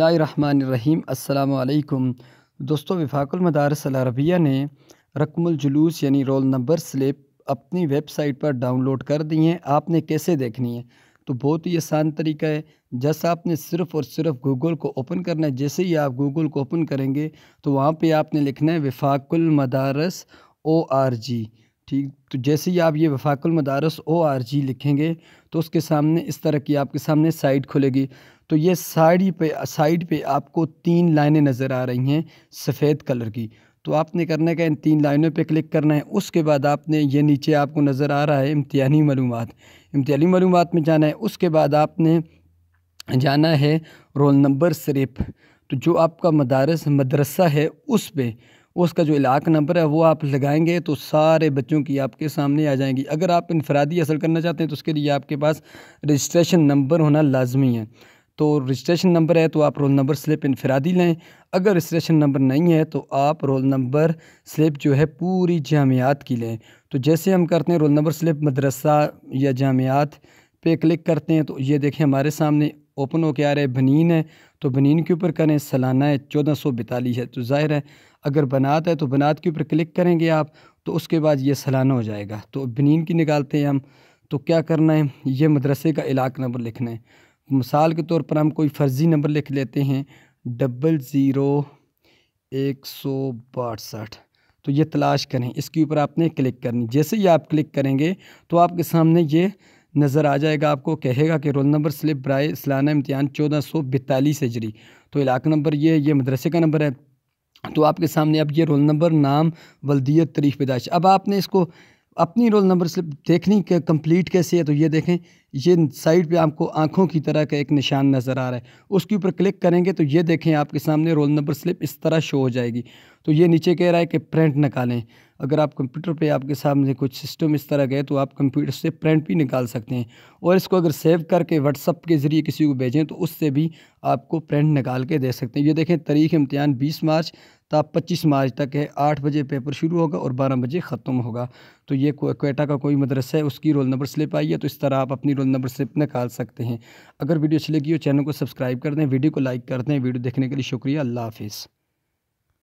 अस्सलाम दोस्तों विफाकुल मदारस अरबिया ने रकमुल जुलूस यानी रोल नंबर स्लिप अपनी वेबसाइट पर डाउनलोड कर दी हैं आपने कैसे देखनी है तो बहुत ही आसान तरीका है जैसा आपने सिर्फ़ और सिर्फ गूगल को ओपन करना है जैसे ही आप गूगल को ओपन करेंगे तो वहाँ पे आपने लिखना है विफाकुल मदारस ओ आर जी ठीक तो जैसे ही आप ये विफाकमदारस ओ आर जी लिखेंगे तो उसके सामने इस तरह की आपके सामने साइट खुलेगी तो ये साड़ी पे साइड पे आपको तीन लाइनें नज़र आ रही हैं सफ़ेद कलर की तो आपने करना क्या इन तीन लाइनों पे क्लिक करना है उसके बाद आपने ये नीचे आपको नज़र आ रहा है इम्तिहानी मलूम इम्तिहानी मलूम में जाना है उसके बाद आपने जाना है रोल नंबर सिर्फ तो जो आपका मदारस मदरसा है उस पर उसका जो इलाक नंबर है वो आप लगाएंगे तो सारे बच्चों की आपके सामने आ जाएंगी अगर आप इनफरादी असल करना चाहते हैं तो उसके लिए आपके पास रजिस्ट्रेशन नंबर होना लाजमी है तो रजिस्ट्रेशन नंबर है तो आप रोल नंबर स्लिप इनफरादी लें अगर रजिस्ट्रेशन नंबर नहीं है तो आप रोल नंबर स्लिप जो है पूरी जामियात की लें तो जैसे हम करते हैं रोल नंबर स्लिप मदरसा या जामियात पे क्लिक करते हैं तो ये देखें हमारे सामने ओपन के आ रहे है बनीन है तो बनीन के ऊपर करें सालाना है चौदह सौ बतालीस है तो ज़ाहिर है अगर बनात है तो बनात के ऊपर क्लिक करेंगे आप तो उसके बाद ये सालाना हो जाएगा तो बनीन की निकालते हैं हम तो क्या करना है ये मदरसे का इलाक नंबर लिखना है मिसाल के तौर पर हम कोई फ़र्ज़ी नंबर लिख लेते हैं डबल ज़ीरो एक सौ बासठ तो ये तलाश करें इसके ऊपर आपने क्लिक करनी जैसे ही आप क्लिक करेंगे तो आपके सामने ये नज़र आ जाएगा आपको कहेगा कि रोल नंबर स्लिप ब्राय सालाना इम्तहान चौदह सौ बैतालीस हजरी तो इलाका नंबर ये ये मदरसे का नंबर है तो आपके सामने अब ये रोल नंबर नाम वल्दियत तरीफ पैदाइश अब आपने इसको अपनी रोल नंबर स्लिप देखनी कंप्लीट कैसे है तो ये देखें ये साइड पे आपको आंखों की तरह का एक निशान नज़र आ रहा है उसके ऊपर क्लिक करेंगे तो ये देखें आपके सामने रोल नंबर स्लिप इस तरह शो हो जाएगी तो ये नीचे कह रहा है कि प्रिंट निकालें अगर आप कंप्यूटर पे आपके सामने कुछ सिस्टम इस तरह गए तो आप कंप्यूटर से प्रिंट भी निकाल सकते हैं और इसको अगर सेव करके व्हाट्सअप के ज़रिए किसी को भेजें तो उससे भी आपको प्रिंट निकाल के दे सकते हैं ये देखें तारीख इम्तहान बीस मार्च ताब पच्चीस मार्च तक है आठ बजे पेपर शुरू होगा और बारह बजे ख़त्म होगा तो ये कोयटा का कोई मदरसा है उसकी रोल नंबर स्लिप आई है तो इस तरह आप अपनी रोल नंबर स्लिप निकाल सकते हैं अगर वीडियो अच्छी लगी हो चैनल को सब्सक्राइब कर दें वीडियो को लाइक कर दें वीडियो देखने के लिए शुक्रिया अल्लाह हाफिज़